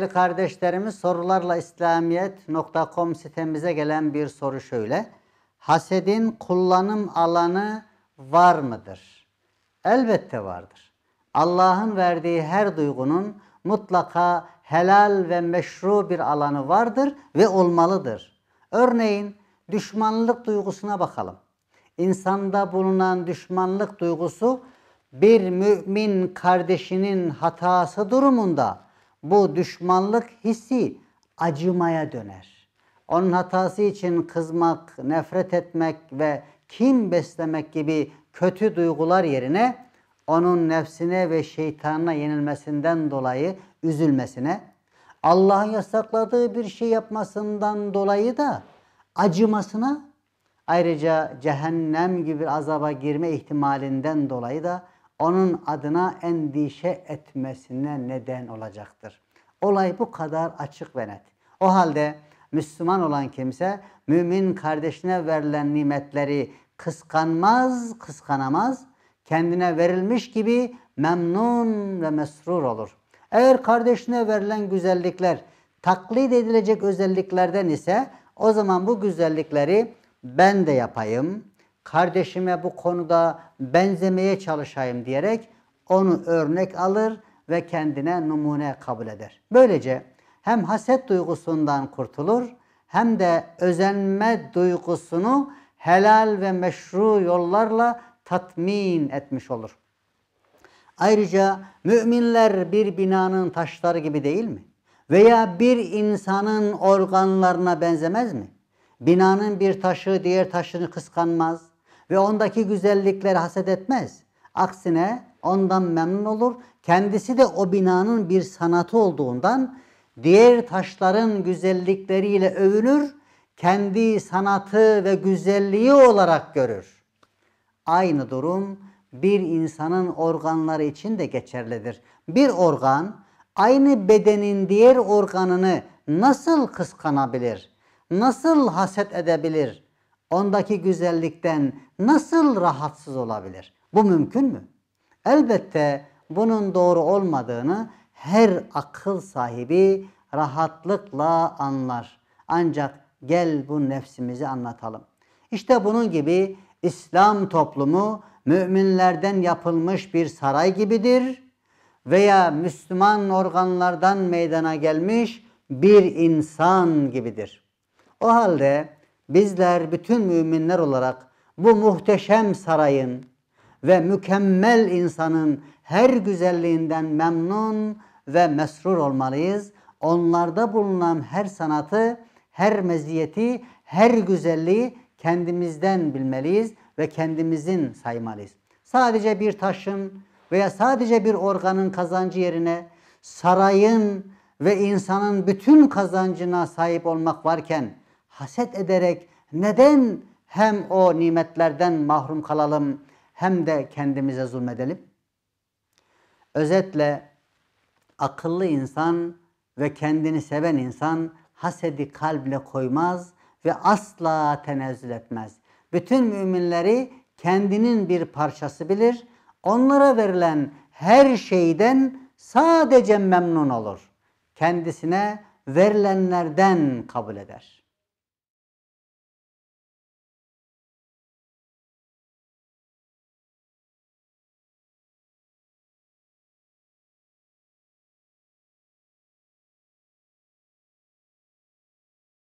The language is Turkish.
Değerli kardeşlerimiz sorularla İslamiyet.com sitemize gelen bir soru şöyle. Hasedin kullanım alanı var mıdır? Elbette vardır. Allah'ın verdiği her duygunun mutlaka helal ve meşru bir alanı vardır ve olmalıdır. Örneğin düşmanlık duygusuna bakalım. İnsanda bulunan düşmanlık duygusu bir mümin kardeşinin hatası durumunda bu düşmanlık hissi acımaya döner. Onun hatası için kızmak, nefret etmek ve kim beslemek gibi kötü duygular yerine onun nefsine ve şeytanına yenilmesinden dolayı üzülmesine, Allah'ın yasakladığı bir şey yapmasından dolayı da acımasına, ayrıca cehennem gibi azaba girme ihtimalinden dolayı da onun adına endişe etmesine neden olacaktır. Olay bu kadar açık ve net. O halde Müslüman olan kimse mümin kardeşine verilen nimetleri kıskanmaz, kıskanamaz. Kendine verilmiş gibi memnun ve mesrur olur. Eğer kardeşine verilen güzellikler taklit edilecek özelliklerden ise o zaman bu güzellikleri ben de yapayım, kardeşime bu konuda benzemeye çalışayım diyerek onu örnek alır ve kendine numune kabul eder. Böylece hem haset duygusundan kurtulur hem de özenme duygusunu helal ve meşru yollarla tatmin etmiş olur. Ayrıca müminler bir binanın taşları gibi değil mi? Veya bir insanın organlarına benzemez mi? Binanın bir taşı diğer taşını kıskanmaz, ve ondaki güzellikleri haset etmez. Aksine ondan memnun olur. Kendisi de o binanın bir sanatı olduğundan diğer taşların güzellikleriyle övünür, kendi sanatı ve güzelliği olarak görür. Aynı durum bir insanın organları için de geçerlidir. Bir organ aynı bedenin diğer organını nasıl kıskanabilir? Nasıl haset edebilir? ondaki güzellikten nasıl rahatsız olabilir? Bu mümkün mü? Elbette bunun doğru olmadığını her akıl sahibi rahatlıkla anlar. Ancak gel bu nefsimizi anlatalım. İşte bunun gibi İslam toplumu müminlerden yapılmış bir saray gibidir veya Müslüman organlardan meydana gelmiş bir insan gibidir. O halde bizler bütün müminler olarak bu muhteşem sarayın ve mükemmel insanın her güzelliğinden memnun ve mesrur olmalıyız. Onlarda bulunan her sanatı, her meziyeti, her güzelliği kendimizden bilmeliyiz ve kendimizin saymalıyız. Sadece bir taşın veya sadece bir organın kazancı yerine sarayın ve insanın bütün kazancına sahip olmak varken haset ederek neden hem o nimetlerden mahrum kalalım hem de kendimize zulmedelim? Özetle akıllı insan ve kendini seven insan hasedi kalple koymaz ve asla tenezzül etmez. Bütün müminleri kendinin bir parçası bilir. Onlara verilen her şeyden sadece memnun olur. Kendisine verilenlerden kabul eder.